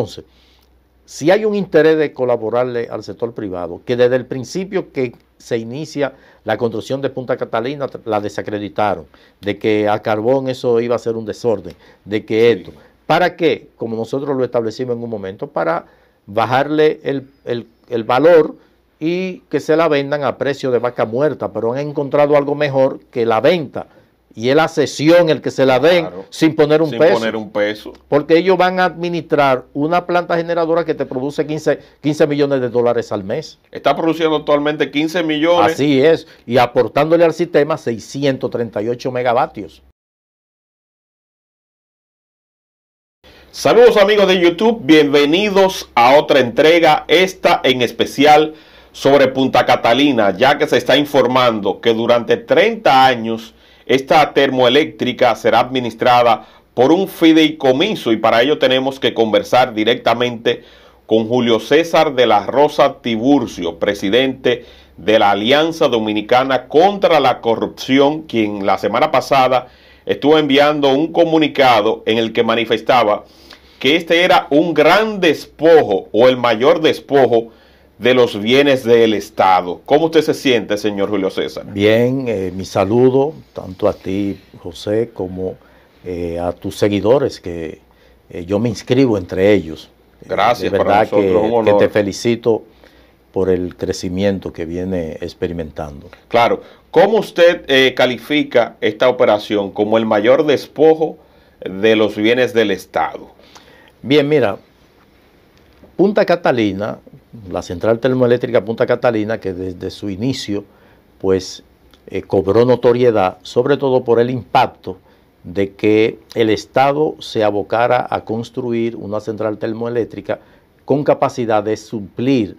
Entonces, si hay un interés de colaborarle al sector privado, que desde el principio que se inicia la construcción de Punta Catalina la desacreditaron, de que a carbón eso iba a ser un desorden, de que esto. ¿Para qué? Como nosotros lo establecimos en un momento, para bajarle el, el valor y que se la vendan a precio de vaca muerta, pero han encontrado algo mejor que la venta y es la sesión el que se la den sin poner un sin peso. poner un peso. Porque ellos van a administrar una planta generadora que te produce 15, 15 millones de dólares al mes. Está produciendo actualmente 15 millones. Así es, y aportándole al sistema 638 megavatios. Saludos amigos de YouTube, bienvenidos a otra entrega, esta en especial sobre Punta Catalina, ya que se está informando que durante 30 años esta termoeléctrica será administrada por un fideicomiso y para ello tenemos que conversar directamente con Julio César de la Rosa Tiburcio, presidente de la Alianza Dominicana contra la Corrupción, quien la semana pasada estuvo enviando un comunicado en el que manifestaba que este era un gran despojo o el mayor despojo de los bienes del Estado. ¿Cómo usted se siente, señor Julio César? Bien, eh, mi saludo tanto a ti, José, como eh, a tus seguidores, que eh, yo me inscribo entre ellos. Gracias, verdad que te felicito por el crecimiento que viene experimentando. Claro, ¿cómo usted califica esta operación como el mayor despojo de los bienes del Estado? Bien, mira, Punta Catalina la central termoeléctrica Punta Catalina, que desde su inicio, pues, eh, cobró notoriedad, sobre todo por el impacto de que el Estado se abocara a construir una central termoeléctrica con capacidad de suplir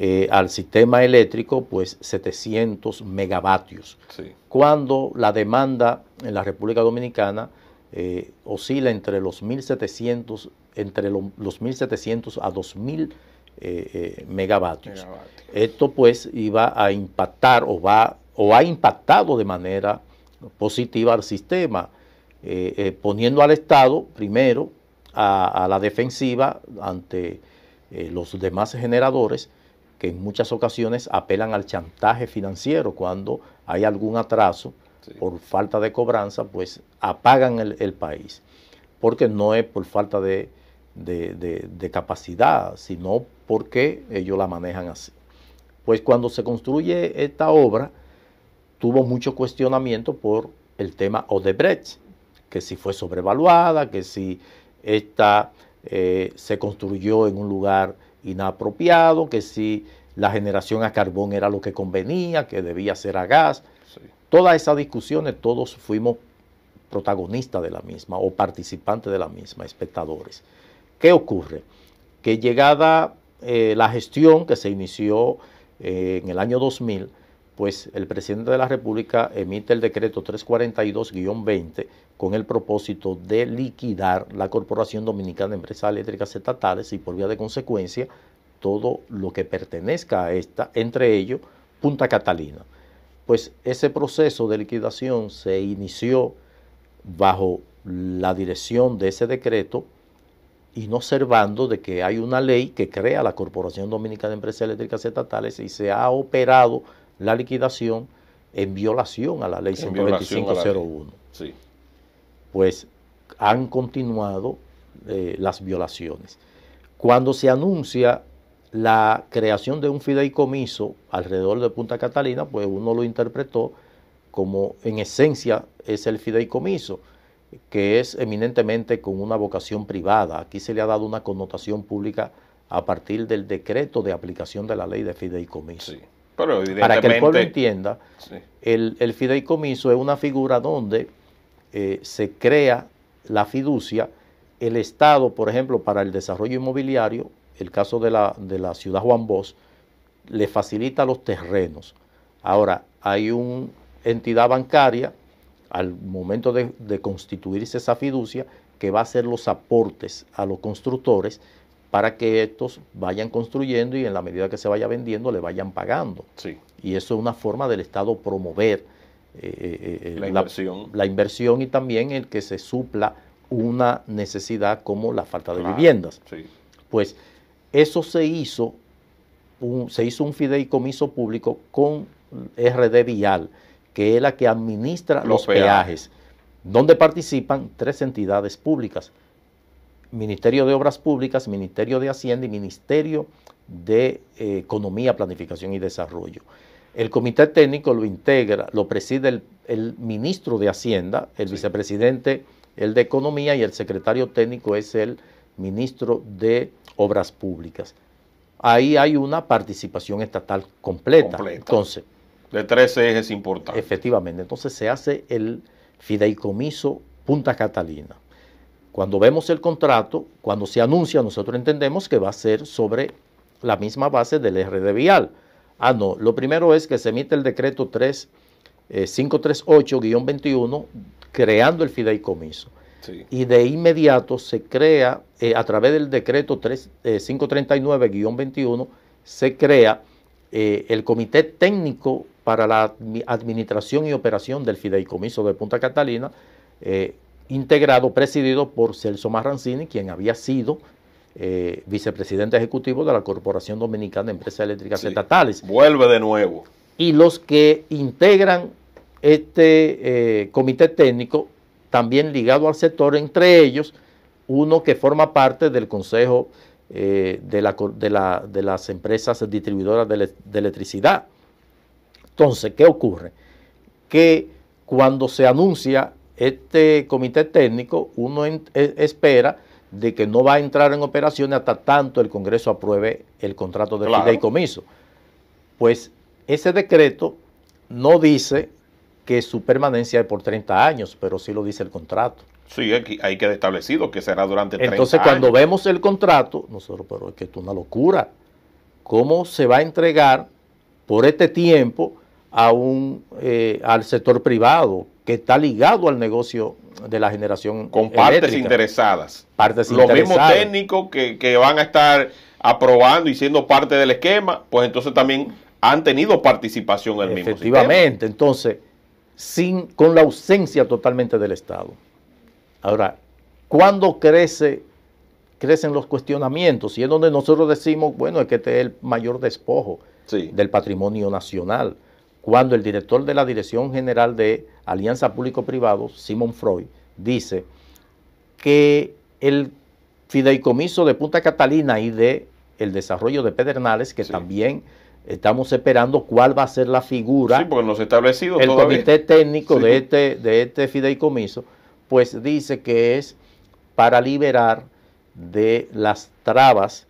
eh, al sistema eléctrico pues 700 megavatios, cuando la demanda en la República Dominicana eh, oscila entre los 1.700 entre los 1.700 a 2.000 eh, eh, megavatios. Esto pues iba a impactar o, va, o ha impactado de manera positiva al sistema, eh, poniendo al Estado primero a, la defensiva ante los demás generadores que en muchas ocasiones apelan al chantaje financiero cuando hay algún atraso por falta de cobranza, pues apagan el, país, porque no es por falta de, de, de capacidad, sino ¿Por qué ellos la manejan así? Pues cuando se construye esta obra, tuvo mucho cuestionamiento por el tema Odebrecht, que si fue sobrevaluada, que si esta eh, se construyó en un lugar inapropiado, que si la generación a carbón era lo que convenía, que debía ser a gas. Todas esas discusiones, todos fuimos protagonistas de la misma o participantes de la misma, espectadores. ¿Qué ocurre? Que llegada eh, la gestión que se inició eh, en el año 2000, pues el presidente de la República emite el decreto 342-20 con el propósito de liquidar la Corporación Dominicana de Empresas Eléctricas Estatales y por vía de consecuencia todo lo que pertenezca a esta, entre ellos Punta Catalina. Pues ese proceso de liquidación se inició bajo la dirección de ese decreto y no observando de que hay una ley que crea la Corporación Dominicana de Empresas Eléctricas Estatales y se ha operado la liquidación en violación a la ley 12501. Pues han continuado eh, las violaciones. Cuando se anuncia la creación de un fideicomiso alrededor de Punta Catalina, pues uno lo interpretó como en esencia es el fideicomiso que es eminentemente con una vocación privada. Aquí se le ha dado una connotación pública a partir del decreto de aplicación de la ley de fideicomiso. Para que el pueblo entienda, el, fideicomiso es una figura donde eh, se crea la fiducia, el Estado, por ejemplo, para el desarrollo inmobiliario, el caso de la, de la ciudad Juan Bosch, le facilita los terrenos. Ahora, hay una entidad bancaria al momento de, constituirse esa fiducia, que va a ser los aportes a los constructores para que estos vayan construyendo y en la medida que se vaya vendiendo le vayan pagando. Sí. Y eso es una forma del Estado promover eh, eh, eh, la, inversión. y también el que se supla una necesidad como la falta de viviendas. Pues eso se hizo, un, se hizo un fideicomiso público con RD Vial que es la que administra los, peajes, donde participan tres entidades públicas, Ministerio de Obras Públicas, Ministerio de Hacienda y Ministerio de eh, Economía, Planificación y Desarrollo. El comité técnico lo integra, lo preside el, ministro de Hacienda, el vicepresidente, el de Economía y el secretario técnico es el ministro de Obras Públicas. Ahí hay una participación estatal completa. completa. Entonces, de tres ejes importantes. Efectivamente. Entonces se hace el fideicomiso Punta Catalina. Cuando vemos el contrato, cuando se anuncia, nosotros entendemos que va a ser sobre la misma base del RD Vial. Ah, no. Lo primero es que se emite el decreto 3538 21 eh, creando el fideicomiso. Y de inmediato se crea, eh, a través del decreto 539-21, eh, se crea el Comité Técnico para la administración y operación del fideicomiso de Punta Catalina, eh, integrado, presidido por Celso Marrancini, quien había sido eh, vicepresidente ejecutivo de la Corporación Dominicana de Empresas Eléctricas Estatales. Vuelve de nuevo. Y los que integran este eh, comité técnico, también ligado al sector, entre ellos uno que forma parte del Consejo de, las Empresas Distribuidoras de Electricidad, entonces, ¿qué ocurre? Que cuando se anuncia este comité técnico, uno e, espera de que no va a entrar en operaciones hasta tanto el Congreso apruebe el contrato de fideicomiso. Pues ese decreto no dice que su permanencia es por 30 años, pero sí lo dice el contrato. Sí, hay que establecido que será durante 30 años. Entonces, cuando vemos el contrato, nosotros, pero es que es una locura. ¿Cómo se va a entregar por este tiempo a eh, al sector privado que está ligado al negocio de la generación. Con partes interesadas. Partes Los mismos técnicos que, van a estar aprobando y siendo parte del esquema, pues entonces también han tenido participación en el mismo Efectivamente, entonces, sin, con la ausencia totalmente del Estado. Ahora, ¿cuándo crece, crecen los cuestionamientos? Y es donde nosotros decimos, bueno, es que este es el mayor despojo del patrimonio nacional cuando el director de la Dirección General de Alianza Público-Privado, Simon Freud, dice que el fideicomiso de Punta Catalina y de el desarrollo de Pedernales, que también estamos esperando cuál va a ser la figura. Sí, porque El comité técnico este, de este fideicomiso, pues dice que es para liberar de las trabas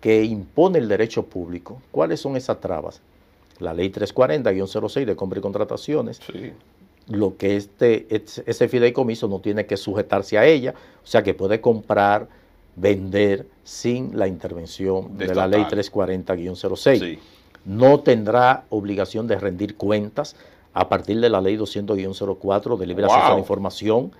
que impone el derecho público. ¿Cuáles son esas trabas? la ley 340-06 de compra y contrataciones, lo que este, ese fideicomiso no tiene que sujetarse a ella, o sea que puede comprar, vender sin la intervención de, la ley 340-06. No tendrá obligación de rendir cuentas a partir de la ley 200-04 de libre acceso a la información.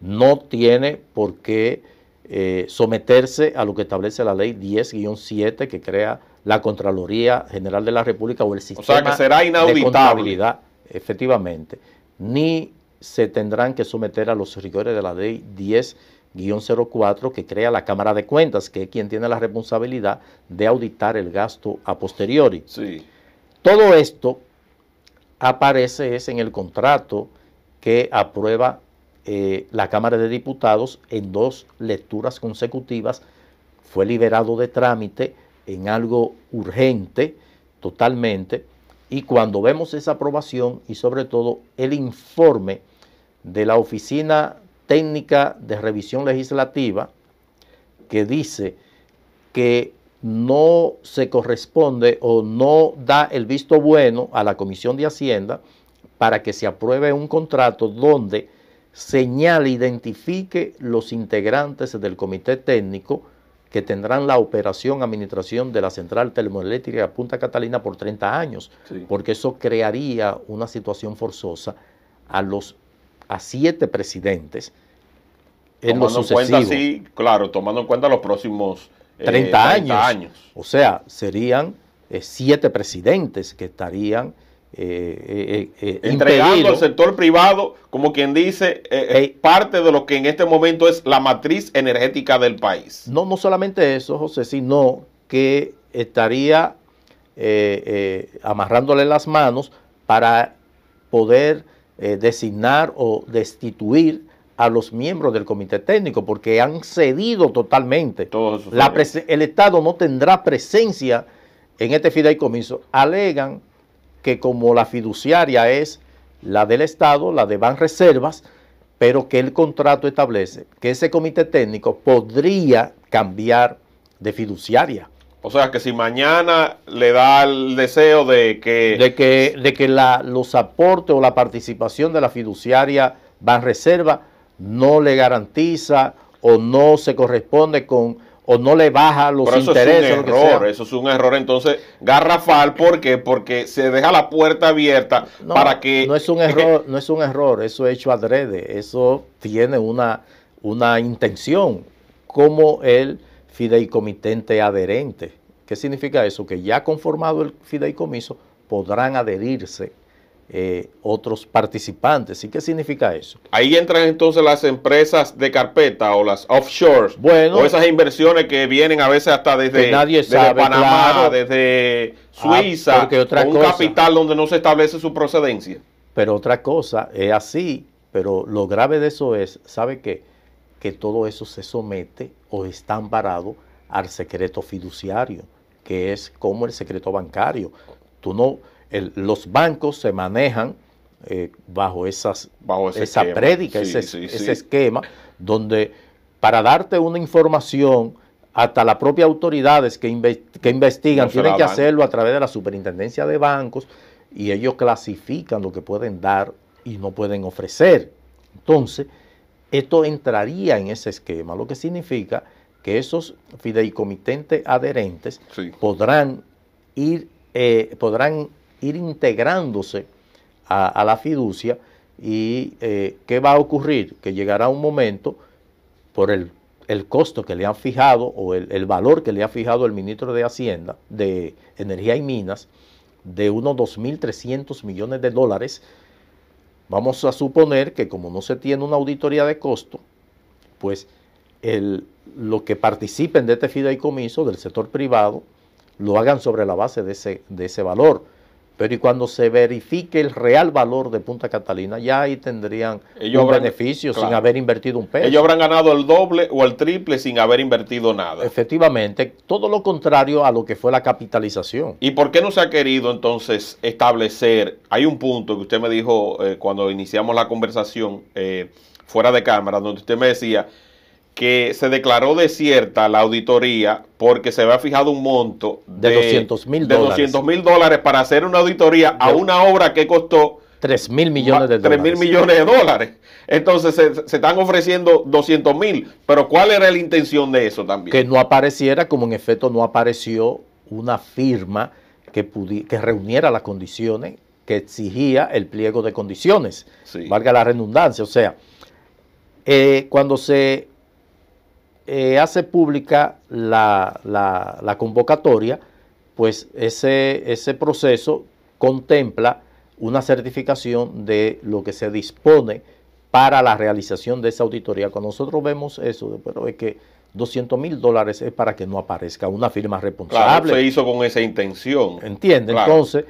No tiene por qué eh, someterse a lo que establece la ley 10-7 que crea la Contraloría General de la República o el sistema o sea que será de contabilidad, efectivamente, ni se tendrán que someter a los rigores de la ley 10-04 que crea la Cámara de Cuentas, que es quien tiene la responsabilidad de auditar el gasto a posteriori. Sí. Todo esto aparece es en el contrato que aprueba eh, la Cámara de Diputados en dos lecturas consecutivas fue liberado de trámite en algo urgente totalmente y cuando vemos esa aprobación y sobre todo el informe de la Oficina Técnica de Revisión Legislativa que dice que no se corresponde o no da el visto bueno a la Comisión de Hacienda para que se apruebe un contrato donde señale, identifique los integrantes del comité técnico que tendrán la operación, administración de la central termoeléctrica de Punta Catalina por 30 años, porque eso crearía una situación forzosa a los a siete presidentes en lo En claro, tomando en cuenta los próximos 30, eh, años. O sea, serían eh, siete presidentes que estarían eh, eh, eh, eh, entregando al sector privado, como quien dice, parte de lo que en este momento es la matriz energética del país. No, no solamente eso, José, sino que estaría amarrándole las manos para poder designar o destituir a los miembros del comité técnico, porque han cedido totalmente. la el Estado no tendrá presencia en este fideicomiso. Alegan que como la fiduciaria es la del Estado, la de Banreservas, pero que el contrato establece que ese comité técnico podría cambiar de fiduciaria. O sea que si mañana le da el deseo de que... De que, de que la, los aportes o la participación de la fiduciaria Banreservas no le garantiza o no se corresponde con o no le baja los intereses. eso Es un error, eso es un error entonces garrafal, ¿por qué? Porque se deja la puerta abierta para que... No es un error, no es un error, eso es hecho adrede, eso tiene una, una intención, como el fideicomitente adherente. ¿Qué significa eso? Que ya conformado el fideicomiso podrán adherirse eh, otros participantes. ¿Y qué significa eso? Ahí entran entonces las empresas de carpeta o las offshores. Bueno. O esas inversiones que vienen a veces hasta desde, Panamá, desde ah, Suiza, un capital donde no se establece su procedencia. Pero otra cosa, es así, pero lo grave de eso es, ¿sabe qué? Que todo eso se somete o está amparado al secreto fiduciario, que es como el secreto bancario. Tú no los bancos se manejan eh, bajo, esas, esa prédica, ese, esquema, donde para darte una información, hasta las propias autoridades que, que investigan tienen que hacerlo a través de la superintendencia de bancos y ellos clasifican lo que pueden dar y no pueden ofrecer. Entonces, esto entraría en ese esquema, lo que significa que esos fideicomitentes adherentes podrán ir, eh, podrán ir integrándose a, la fiducia y eh, qué va a ocurrir, que llegará un momento por el, el costo que le han fijado o el, valor que le ha fijado el ministro de Hacienda, de Energía y Minas, de unos 2.300 millones de dólares. Vamos a suponer que como no se tiene una auditoría de costo, pues el, lo que participen de este fideicomiso del sector privado lo hagan sobre la base de ese, de ese valor pero y cuando se verifique el real valor de Punta Catalina, ya ahí tendrían ellos un sin haber invertido un peso. Ellos habrán ganado el doble o el triple sin haber invertido nada. Efectivamente, todo lo contrario a lo que fue la capitalización. ¿Y por qué no se ha querido entonces establecer? Hay un punto que usted me dijo eh, cuando iniciamos la conversación eh, fuera de cámara, donde usted me decía que se declaró desierta la auditoría porque se había fijado un monto de, de 200 mil dólares. para hacer una auditoría a una obra que costó 3 mil millones de dólares. millones de dólares. Entonces se, están ofreciendo 200 mil, pero ¿cuál era la intención de eso también? Que no apareciera, como en efecto no apareció una firma que, que reuniera las condiciones que exigía el pliego de condiciones, valga la redundancia. O sea, eh, cuando se eh, hace pública la, convocatoria, pues ese, ese proceso contempla una certificación de lo que se dispone para la realización de esa auditoría. Cuando nosotros vemos eso, pero es que 200 mil dólares es para que no aparezca una firma responsable. se hizo con esa intención. Entiende, entonces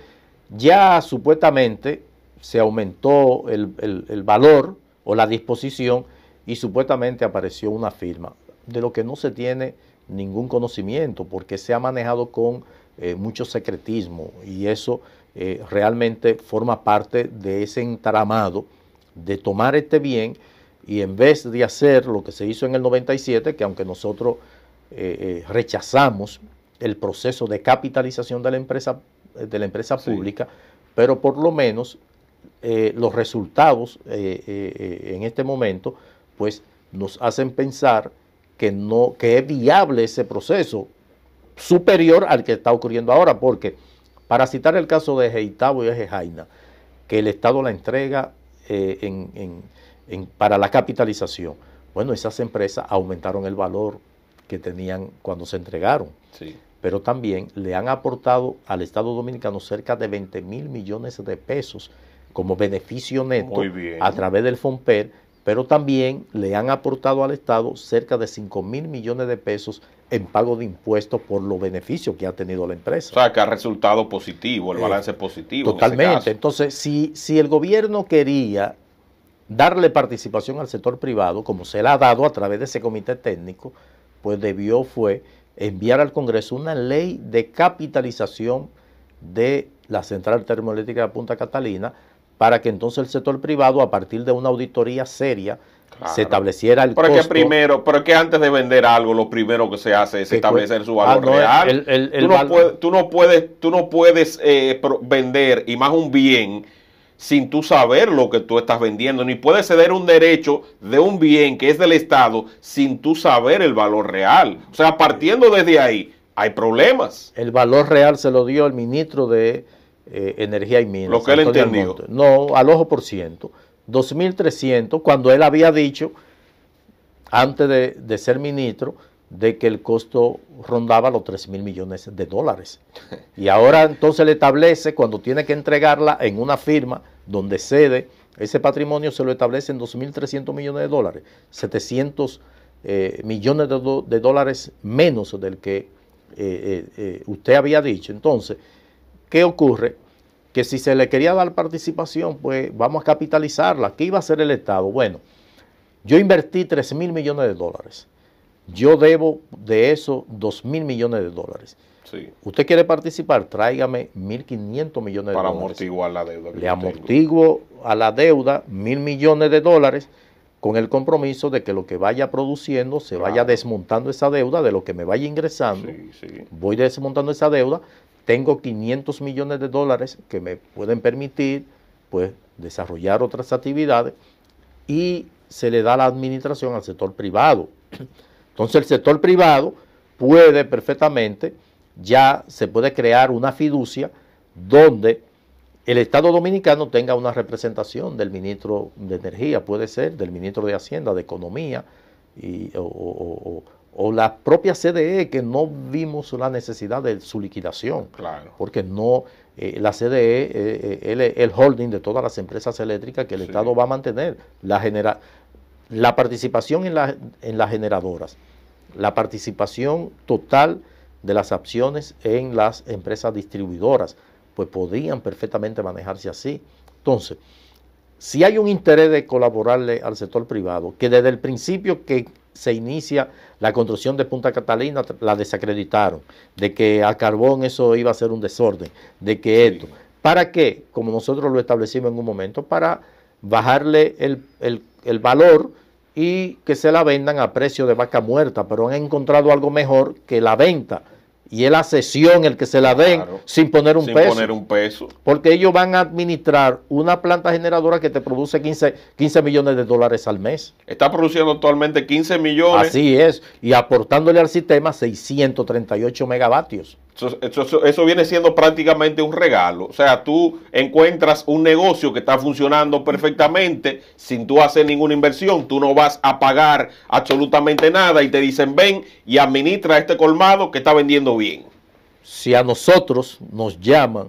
ya supuestamente se aumentó el valor o la disposición y supuestamente apareció una firma de lo que no se tiene ningún conocimiento, porque se ha manejado con eh, mucho secretismo y eso eh, realmente forma parte de ese entramado de tomar este bien y en vez de hacer lo que se hizo en el 97, que aunque nosotros eh, rechazamos el proceso de capitalización de la empresa, de la empresa pública, pero por lo menos los resultados en este momento pues nos hacen pensar que, no, que es viable ese proceso superior al que está ocurriendo ahora, porque para citar el caso de Heitavo y Ejejaina, que el Estado la entrega eh, para la capitalización, bueno, esas empresas aumentaron el valor que tenían cuando se entregaron, sí. pero también le han aportado al Estado dominicano cerca de 20 mil millones de pesos como beneficio neto a través del FOMPER pero también le han aportado al Estado cerca de 5 mil millones de pesos en pago de impuestos por los beneficios que ha tenido la empresa. O sea, que ha resultado positivo, el eh, balance positivo. Totalmente. Entonces, si, si el gobierno quería darle participación al sector privado, como se le ha dado a través de ese comité técnico, pues debió fue enviar al Congreso una ley de capitalización de la central termoeléctrica de Punta Catalina para que entonces el sector privado, a partir de una auditoría seria, se estableciera el pero costo. Que primero, que antes de vender algo, lo primero que se hace es establecer su valor real. tú, no puedes, tú, no puedes, eh, vender, y más un bien, sin tú saber lo que tú estás vendiendo, ni puedes ceder un derecho de un bien que es del Estado sin tú saber el valor real. O sea, partiendo desde ahí, hay problemas. El valor real se lo dio el ministro de eh, energía y Minas. Lo que No, al ojo por ciento. 2.300, cuando él había dicho, antes de, ser ministro, de que el costo rondaba los 3 mil millones de dólares. Y ahora entonces le establece, cuando tiene que entregarla en una firma donde cede ese patrimonio, se lo establece en 2.300 millones de dólares, 700 eh, millones de, dólares menos del que eh, usted había dicho. Entonces, ¿Qué ocurre? Que si se le quería dar participación, pues vamos a capitalizarla. ¿Qué iba a hacer el Estado? Bueno, yo invertí 3 mil millones de dólares. Yo debo de eso 2 mil millones de dólares. Sí. Usted quiere participar, tráigame 1.500 millones de dólares. Para amortiguar la deuda. Le amortiguo a la deuda mil millones de dólares con el compromiso de que lo que vaya produciendo se vaya desmontando esa deuda, de lo que me vaya ingresando, sí, sí. voy desmontando esa deuda, tengo 500 millones de dólares que me pueden permitir pues, desarrollar otras actividades y se le da la administración al sector privado. Entonces el sector privado puede perfectamente, ya se puede crear una fiducia donde el Estado dominicano tenga una representación del ministro de Energía, puede ser del ministro de Hacienda, de Economía, y, o o la propia CDE que no vimos la necesidad de su liquidación, claro. porque no eh, la CDE eh, eh el, holding de todas las empresas eléctricas que el Estado va a mantener, la la participación en, en las generadoras, la participación total de las acciones en las empresas distribuidoras, pues podían perfectamente manejarse así. Entonces, si hay un interés de colaborarle al sector privado, que desde el principio que se inicia la construcción de Punta Catalina, la desacreditaron, de que a carbón eso iba a ser un desorden, de que esto. ¿Para qué? Como nosotros lo establecimos en un momento, para bajarle el, el valor y que se la vendan a precio de vaca muerta, pero han encontrado algo mejor que la venta y es la sesión el que se la den sin poner un peso. poner un peso. Porque ellos van a administrar una planta generadora que te produce 15, 15 millones de dólares al mes. Está produciendo actualmente 15 millones. Así es, y aportándole al sistema 638 megavatios. Eso, viene siendo prácticamente un regalo. O sea, tú encuentras un negocio que está funcionando perfectamente sin tú hacer ninguna inversión. Tú no vas a pagar absolutamente nada y te dicen ven y administra este colmado que está vendiendo bien. Si a nosotros nos llaman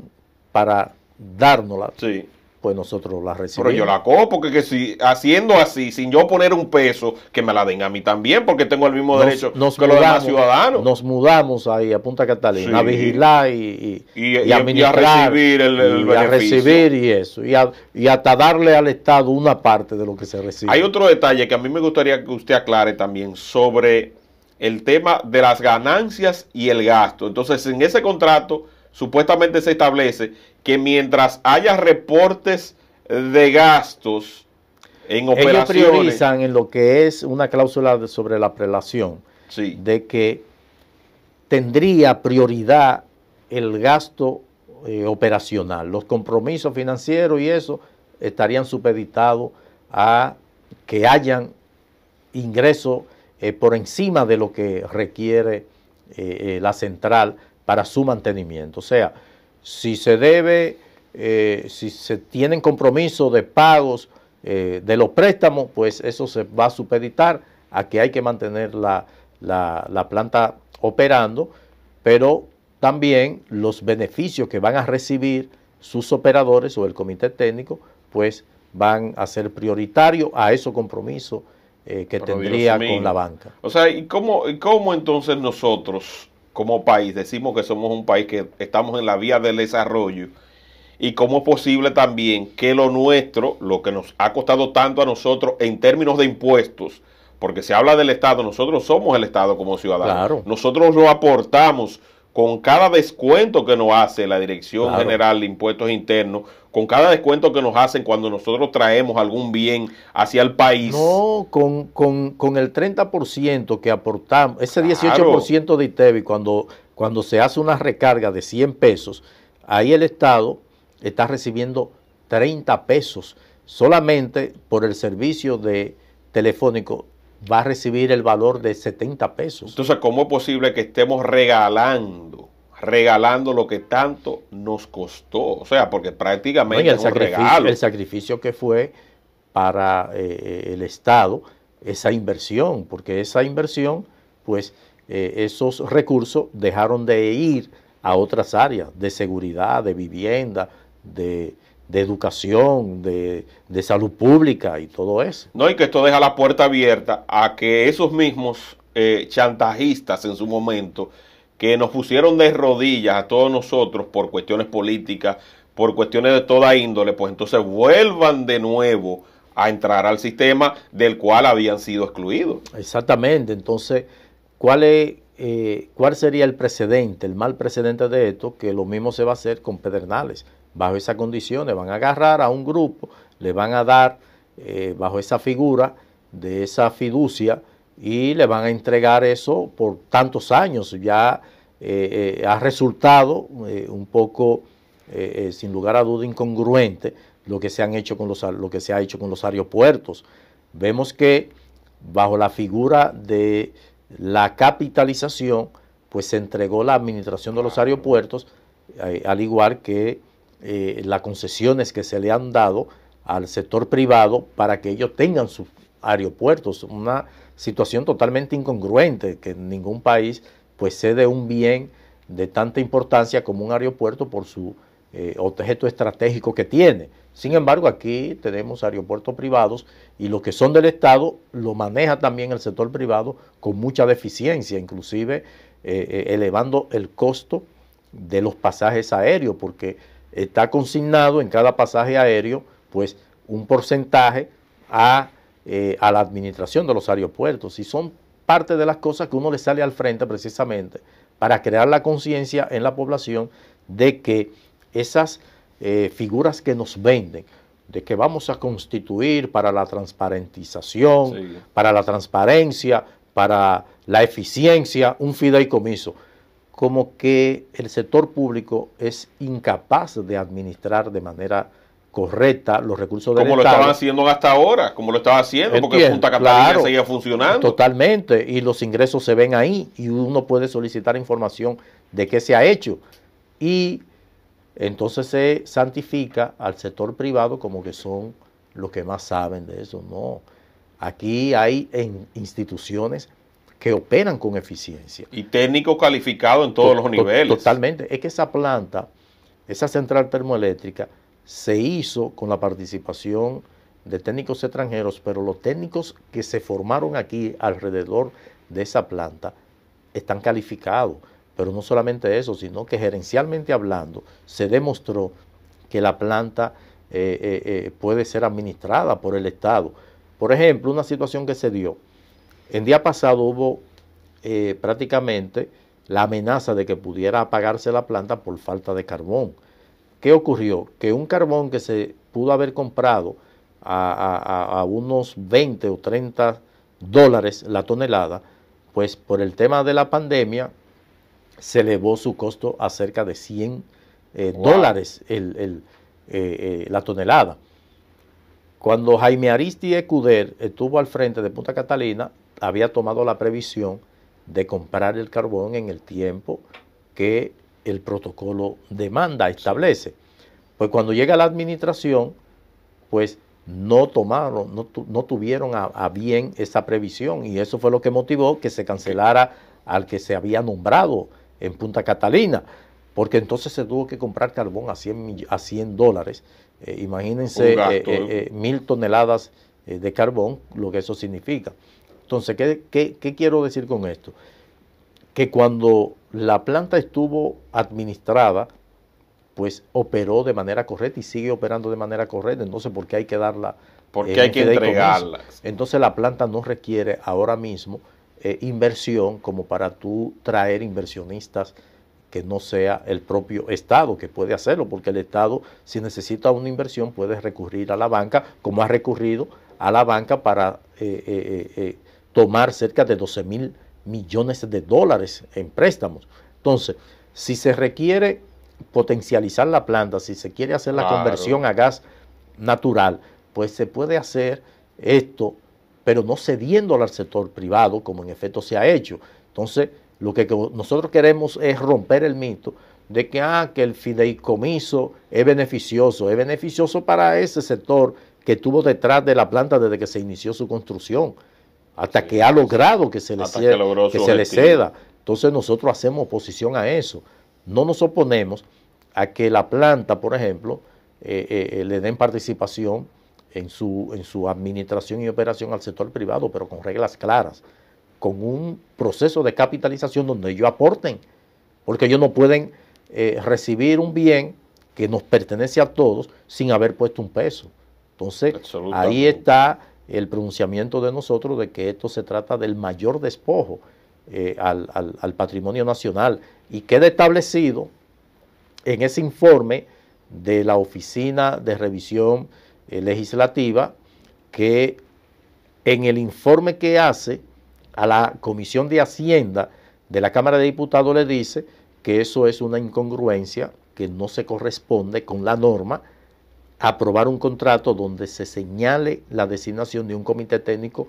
para dárnosla, sí pues nosotros la recibimos. Pero yo la cojo porque si haciendo así, sin yo poner un peso, que me la den a mí también, porque tengo el mismo derecho que los demás ciudadanos. Nos mudamos ahí a Punta Catalina a vigilar y, y, a recibir el, A recibir y eso. y, hasta darle al Estado una parte de lo que se recibe. Hay otro detalle que a mí me gustaría que usted aclare también sobre el tema de las ganancias y el gasto. Entonces, en ese contrato supuestamente se establece que mientras haya reportes de gastos en operaciones... priorizan en lo que es una cláusula sobre la prelación, de que tendría prioridad el gasto eh, operacional. Los compromisos financieros y eso estarían supeditados a que hayan ingresos eh, por encima de lo que requiere eh, la central para su mantenimiento. O sea, si se debe, eh, si se tienen compromisos de pagos eh, de los préstamos, pues eso se va a supeditar a que hay que mantener la, planta operando, pero también los beneficios que van a recibir sus operadores o el comité técnico, pues van a ser prioritarios a esos compromisos eh, que tendría con la banca. O sea, ¿y cómo, cómo entonces nosotros como país, decimos que somos un país que estamos en la vía del desarrollo, y cómo es posible también que lo nuestro, lo que nos ha costado tanto a nosotros en términos de impuestos, porque se habla del Estado, nosotros somos el Estado como ciudadanos, nosotros lo aportamos con cada descuento que nos hace la Dirección General de Impuestos Internos, con cada descuento que nos hacen cuando nosotros traemos algún bien hacia el país. No, con, el 30% que aportamos, ese 18% de ITEBI, cuando, cuando se hace una recarga de 100 pesos, ahí el Estado está recibiendo 30 pesos solamente por el servicio de telefónico va a recibir el valor de 70 pesos. Entonces, ¿cómo es posible que estemos regalando? regalando lo que tanto nos costó, o sea, porque prácticamente el, sacrificio, el sacrificio que fue para eh, eh, el Estado esa inversión, porque esa inversión, pues eh, esos recursos dejaron de ir a otras áreas de seguridad, de vivienda, de de educación, de, salud pública y todo eso. No, y que esto deja la puerta abierta a que esos mismos eh, chantajistas en su momento, que nos pusieron de rodillas a todos nosotros por cuestiones políticas, por cuestiones de toda índole, pues entonces vuelvan de nuevo a entrar al sistema del cual habían sido excluidos. Exactamente, entonces, ¿cuál es... Eh, ¿Cuál sería el precedente, el mal precedente de esto? Que lo mismo se va a hacer con Pedernales bajo esas condiciones, van a agarrar a un grupo, le van a dar eh, bajo esa figura de esa fiducia y le van a entregar eso por tantos años. Ya eh, eh, ha resultado un poco, sin lugar a duda, incongruente lo que se, han hecho con los, lo que se ha hecho con los aeropuertos. Vemos que bajo la figura de la capitalización, pues se entregó la administración de los aeropuertos, al igual que eh, las concesiones que se le han dado al sector privado para que ellos tengan sus aeropuertos. Una situación totalmente incongruente que ningún país pues cede un bien de tanta importancia como un aeropuerto por su eh, objeto estratégico que tiene. Sin embargo, aquí tenemos aeropuertos privados y los que son del Estado lo maneja también el sector privado con mucha deficiencia, inclusive eh, elevando el costo de los pasajes aéreos, porque está consignado en cada pasaje aéreo, pues un porcentaje eh, a, la administración de los aeropuertos. Y son parte de las cosas que uno le sale al frente precisamente para crear la conciencia en la población de que esas eh, figuras que nos venden, de que vamos a constituir para la transparentización, para la transparencia, para la eficiencia, un fideicomiso como que el sector público es incapaz de administrar de manera correcta los recursos del como Estado. Como lo estaban haciendo hasta ahora, como lo estaba haciendo, porque Punta Catalina seguía funcionando. Totalmente, y los ingresos se ven ahí, y uno puede solicitar información de qué se ha hecho. Y entonces se santifica al sector privado como que son los que más saben de eso. No, aquí hay en instituciones que operan con eficiencia. Y técnico calificado en todos los niveles. totalmente. Es que esa planta, esa central termoeléctrica, se hizo con la participación de técnicos extranjeros, pero los técnicos que se formaron aquí alrededor de esa planta están calificados. Pero no solamente eso, sino que gerencialmente hablando, se demostró que la planta eh, eh, eh, puede ser administrada por el Estado. Por ejemplo, una situación que se dio en día pasado hubo eh, prácticamente la amenaza de que pudiera apagarse la planta por falta de carbón. ¿Qué ocurrió? Que un carbón que se pudo haber comprado a, unos 20 o 30 dólares la tonelada, pues por el tema de la pandemia se elevó su costo a cerca de 100 eh, dólares eh, la tonelada. Cuando Jaime Aristi Escuder estuvo al frente de Punta Catalina, había tomado la previsión de comprar el carbón en el tiempo que el protocolo demanda, establece. Pues cuando llega la administración, pues no tomaron, no, tuvieron a, bien esa previsión y eso fue lo que motivó que se cancelara al que se había nombrado en Punta Catalina, porque entonces se tuvo que comprar carbón a 100, a dólares. Eh, imagínense eh, eh, mil toneladas de carbón, lo que eso significa. Entonces, ¿qué, quiero decir con esto? Que cuando la planta estuvo administrada, pues operó de manera correcta y sigue operando de manera correcta. Entonces, ¿por qué hay que darla? Porque qué eh, hay que entregarla. Entonces, la planta no requiere ahora mismo eh, inversión como para tú traer inversionistas que no sea el propio Estado, que puede hacerlo, porque el Estado, si necesita una inversión, puede recurrir a la banca, como ha recurrido a la banca para eh, tomar cerca de 12 mil millones de dólares en préstamos. Entonces, si se requiere potencializar la planta, si se quiere hacer la conversión a gas natural, pues se puede hacer esto, pero no cediendo al sector privado, como en efecto se ha hecho. Entonces, lo que nosotros queremos es romper el mito de que, ah, que el fideicomiso es beneficioso, es beneficioso para ese sector que estuvo detrás de la planta desde que se inició su construcción hasta que ha logrado que se le, ceda, que, se le ceda. Entonces nosotros hacemos oposición a eso. No nos oponemos a que la planta, por ejemplo, eh, eh, eh, le den participación en su, en su administración y operación al sector privado, pero con reglas claras, con un proceso de capitalización donde ellos aporten, porque ellos no pueden recibir un bien que nos pertenece a todos sin haber puesto un peso. Entonces, ahí está el pronunciamiento de nosotros de que esto se trata del mayor despojo eh, al, patrimonio nacional y queda establecido en ese informe de la Oficina de Revisión eh, Legislativa que en el informe que hace a la Comisión de Hacienda de la Cámara de Diputados le dice que eso es una incongruencia que no se corresponde con la norma aprobar un contrato donde se señale la designación de un comité técnico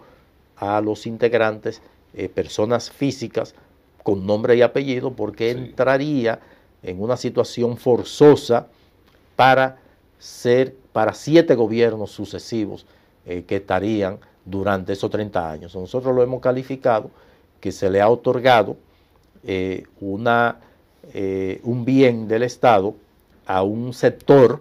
a los integrantes, eh, personas físicas con nombre y apellido, porque entraría en una situación forzosa para ser para siete gobiernos sucesivos eh, que estarían durante esos 30 años. Nosotros lo hemos calificado que se le ha otorgado eh, una, un bien del Estado a un sector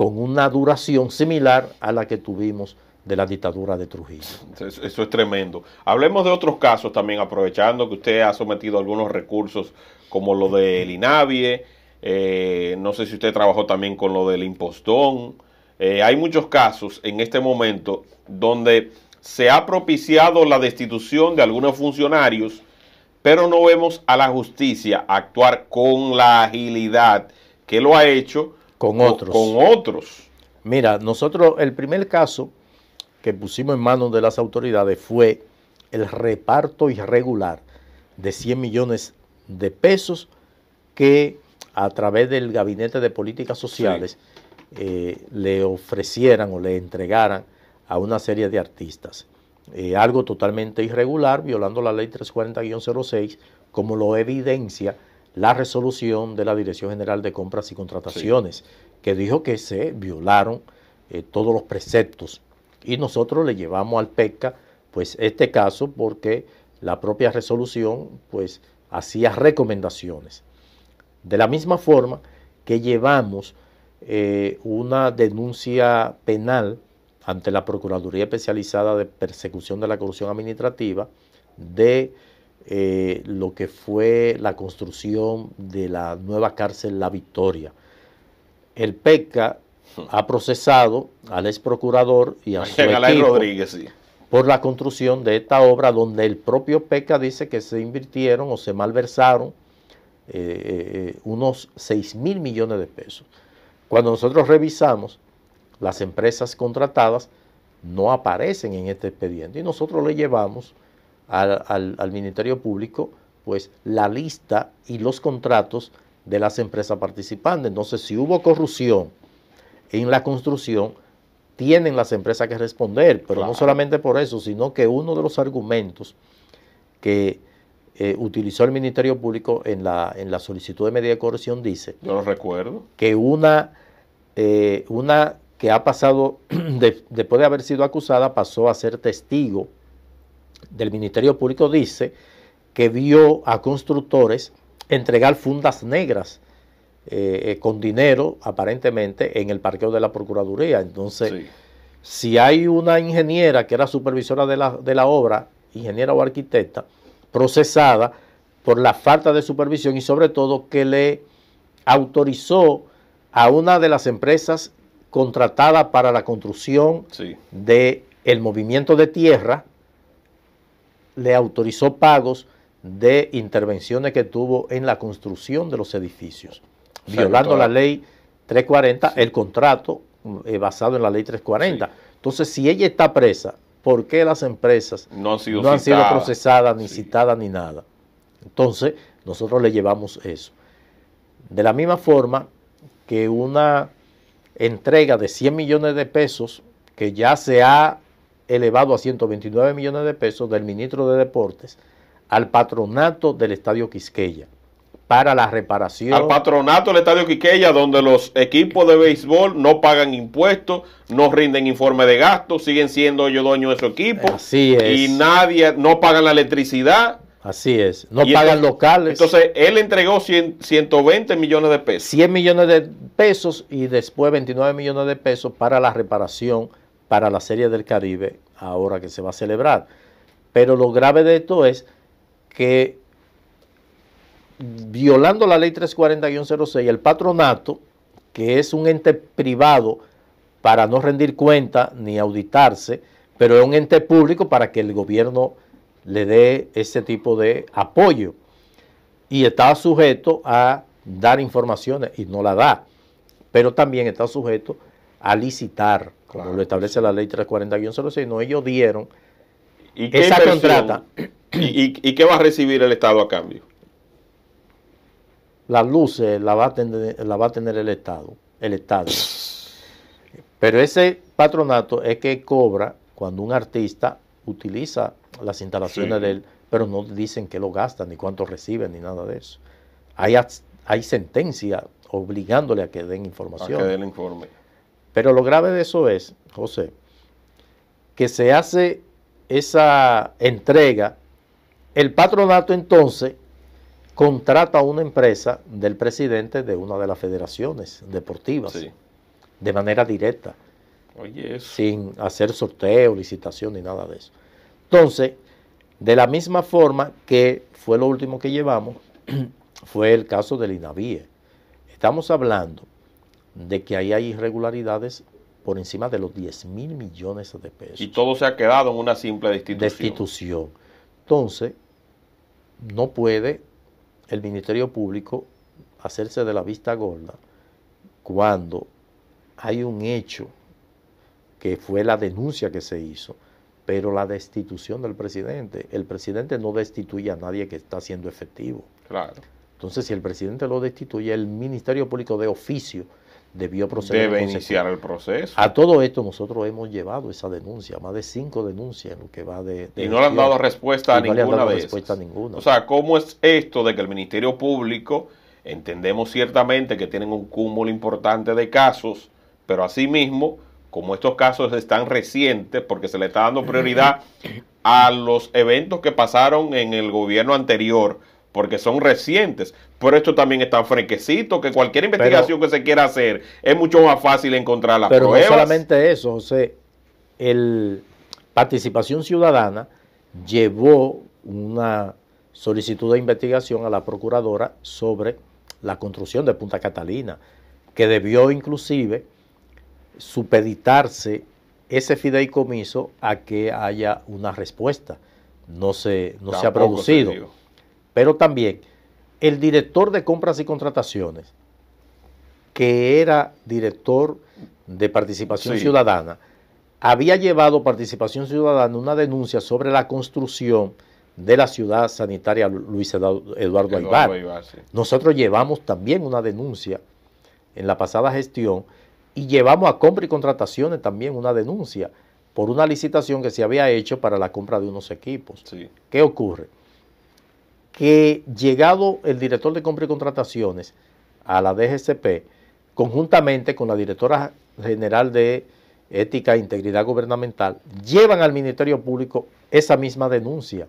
con una duración similar a la que tuvimos de la dictadura de Trujillo. Eso, es tremendo. Hablemos de otros casos también, aprovechando que usted ha sometido algunos recursos como lo del INAVIE, eh, no sé si usted trabajó también con lo del impostón. Eh, hay muchos casos en este momento donde se ha propiciado la destitución de algunos funcionarios, pero no vemos a la justicia actuar con la agilidad que lo ha hecho con otros. Con otros. Mira, nosotros, el primer caso que pusimos en manos de las autoridades fue el reparto irregular de 100 millones de pesos que a través del Gabinete de Políticas Sociales eh, le ofrecieran o le entregaran a una serie de artistas. Eh, algo totalmente irregular, violando la ley 340-06, como lo evidencia la resolución de la Dirección General de Compras y Contrataciones, que dijo que se violaron eh, todos los preceptos. Y nosotros le llevamos al PECA pues este caso porque la propia resolución pues hacía recomendaciones. De la misma forma que llevamos eh, una denuncia penal ante la Procuraduría Especializada de Persecución de la Corrupción Administrativa de eh, lo que fue la construcción de la nueva cárcel La Victoria. El PECA hmm. ha procesado al ex procurador y a su equipo Rodríguez, por la construcción de esta obra donde el propio PECA dice que se invirtieron o se malversaron eh, eh, unos 6 mil millones de pesos. Cuando nosotros revisamos, las empresas contratadas no aparecen en este expediente y nosotros le llevamos al, Ministerio Público pues la lista y los contratos de las empresas participantes. Entonces, si hubo corrupción en la construcción, tienen las empresas que responder, pero no solamente por eso, sino que uno de los argumentos que eh, utilizó el Ministerio Público en la, en la solicitud de medida de corrección dice... Yo lo recuerdo. Que una, eh, una que ha pasado, después de haber sido acusada, pasó a ser testigo del Ministerio Público dice que vio a constructores entregar fundas negras eh, eh, con dinero, aparentemente, en el parqueo de la Procuraduría. Entonces, si hay una ingeniera que era supervisora de la, de la obra, ingeniera o arquitecta, procesada por la falta de supervisión y sobre todo que le autorizó a una de las empresas contratada para la construcción de del movimiento de tierra le autorizó pagos de intervenciones que tuvo en la construcción de los edificios, violando la ley 340, el contrato eh, basado en la ley 340. Entonces, si ella está presa, ¿por qué las empresas no han sido, sido procesadas, ni citadas, ni nada? Entonces, nosotros le llevamos eso. De la misma forma que una entrega de 100 millones de pesos que ya se ha elevado a 129 millones de pesos del ministro de Deportes al patronato del Estadio Quisqueya para la reparación. Al patronato del Estadio Quisqueya, donde los equipos de béisbol no pagan impuestos, no rinden informe de gastos, siguen siendo ellos dueños de su equipo. Así es. Y nadie, no pagan la electricidad. Así es, no pagan locales. Entonces, él entregó 120 millones de pesos. 100 millones de pesos y después 29 millones de pesos para la reparación para la Serie del Caribe ahora que se va a celebrar. Pero lo grave de esto es que violando la ley 340-06, el patronato, que es un ente privado para no rendir cuenta ni auditarse, pero es un ente público para que el gobierno le dé ese tipo de apoyo. Y está sujeto a dar informaciones y no la da, pero también está sujeto a licitar como lo establece la ley 340-06, no, ellos dieron esa contrata. ¿Y, ¿Y, qué va a recibir el Estado a cambio? Las luces la va a tener, la va a tener el Estado, el Estado. Pero ese patronato es que cobra cuando un artista utiliza las instalaciones de él, pero no dicen que lo gastan, ni cuánto reciben, ni nada de eso. Hay, hay sentencia obligándole a que den información. A que den informe. Pero lo grave de eso es, José, que se hace esa entrega, el patronato entonces contrata a una empresa del presidente de una de las federaciones deportivas, de manera directa, sin hacer sorteo, licitación ni nada de eso. Entonces, de la misma forma que fue lo último que llevamos, fue el caso del INAVIE. Estamos hablando de que ahí hay irregularidades por encima de los 10 mil millones de pesos. Y todo se ha quedado en una simple destitución. Destitución. Entonces, no puede el Ministerio Público hacerse de la vista gorda cuando hay un hecho que fue la denuncia que se hizo, pero la destitución del presidente. El presidente no destituye a nadie que está siendo efectivo. Claro. Entonces, si el presidente lo destituye, el Ministerio Público de oficio debió proceder. Debe iniciar el proceso. A todo esto nosotros hemos llevado esa denuncia, más de cinco denuncias lo que va de... y no le han dado respuesta a ninguna respuesta ninguna. O sea, ¿cómo es esto de que el Ministerio Público, entendemos ciertamente que tienen un cúmulo importante de casos, pero asimismo, como estos casos están recientes, porque se le está dando prioridad a los eventos que pasaron en el gobierno anterior, porque son recientes, pero esto también está fresquecito, que cualquier investigación que se quiera hacer es mucho más fácil encontrar las pero pruebas. Pero solamente eso, sea, el Participación Ciudadana llevó una solicitud de investigación a la procuradora sobre la construcción de Punta Catalina, que debió inclusive supeditarse ese fideicomiso a que haya una respuesta. No se, no se ha producido. Pero también el director de compras y contrataciones, que era director de participación ciudadana, había llevado participación ciudadana una denuncia sobre la construcción de la ciudad sanitaria Luis Eduardo, Nosotros llevamos también una denuncia en la pasada gestión y llevamos a compra y contrataciones también una denuncia por una licitación que se había hecho para la compra de unos equipos. ¿Qué ocurre? que llegado el director de compra y contrataciones a la DGCP, conjuntamente con la directora general de ética e integridad gubernamental, llevan al Ministerio Público esa misma denuncia.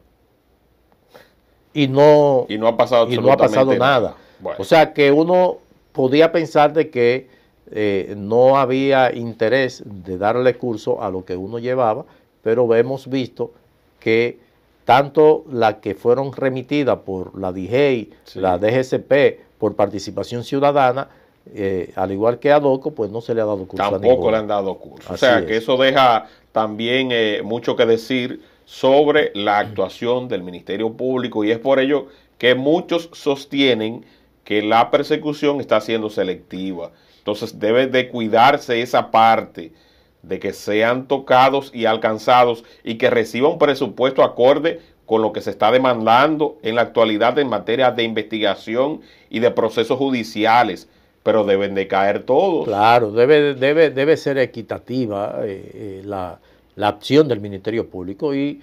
Y no, no ha pasado, y no ha pasado nada. O sea que uno podía pensar de que eh, no había interés de darle curso a lo que uno llevaba, pero hemos visto que tanto la que fueron remitidas por la DGEI, la DGCP, por participación ciudadana, eh, al igual que a DOCO, pues no se le ha dado curso. Tampoco le han dado curso. o sea, que eso deja también eh, mucho que decir sobre la actuación del Ministerio Público y es por ello que muchos sostienen que la persecución está siendo selectiva. Entonces debe de cuidarse esa parte de que sean tocados y alcanzados y que reciba un presupuesto acorde con lo que se está demandando en la actualidad en materia de investigación y de procesos judiciales, pero deben de caer todos. Claro, debe, debe, debe ser equitativa eh, eh, la, la acción del Ministerio Público y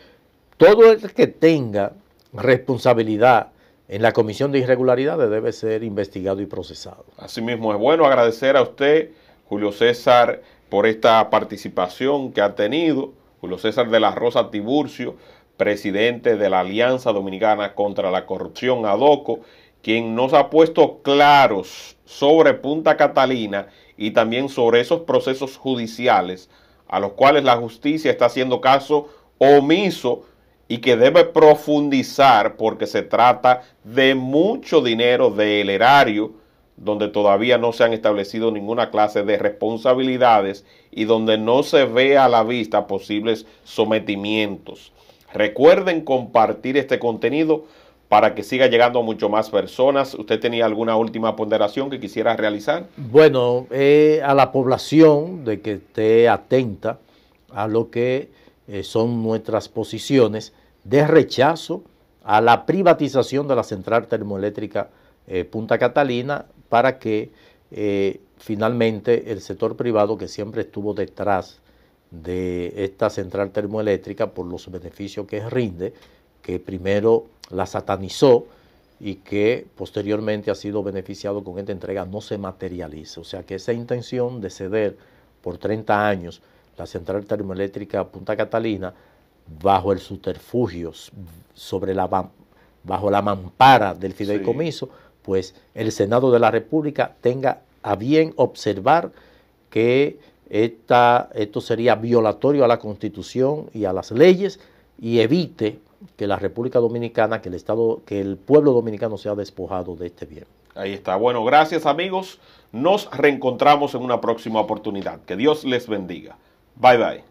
todo el que tenga responsabilidad en la Comisión de Irregularidades debe ser investigado y procesado. Asimismo, es bueno agradecer a usted, Julio César por esta participación que ha tenido Julio César de la Rosa Tiburcio, presidente de la Alianza Dominicana contra la Corrupción, ADOCO, quien nos ha puesto claros sobre Punta Catalina y también sobre esos procesos judiciales a los cuales la justicia está haciendo caso omiso y que debe profundizar porque se trata de mucho dinero del erario donde todavía no se han establecido ninguna clase de responsabilidades y donde no se ve a la vista posibles sometimientos. Recuerden compartir este contenido para que siga llegando a mucho más personas. ¿Usted tenía alguna última ponderación que quisiera realizar? Bueno, eh, a la población de que esté atenta a lo que eh, son nuestras posiciones de rechazo a la privatización de la central termoeléctrica eh, Punta Catalina para que eh, finalmente el sector privado que siempre estuvo detrás de esta central termoeléctrica por los beneficios que rinde, que primero la satanizó y que posteriormente ha sido beneficiado con esta entrega, no se materialice. O sea que esa intención de ceder por 30 años la central termoeléctrica Punta Catalina bajo el subterfugio, sobre la, bajo la mampara del fideicomiso, pues el Senado de la República tenga a bien observar que esto sería violatorio a la Constitución y a las leyes y evite que la República Dominicana, que el Estado, que el pueblo dominicano sea despojado de este bien. Ahí está. Bueno, gracias amigos. Nos reencontramos en una próxima oportunidad. Que Dios les bendiga. Bye bye.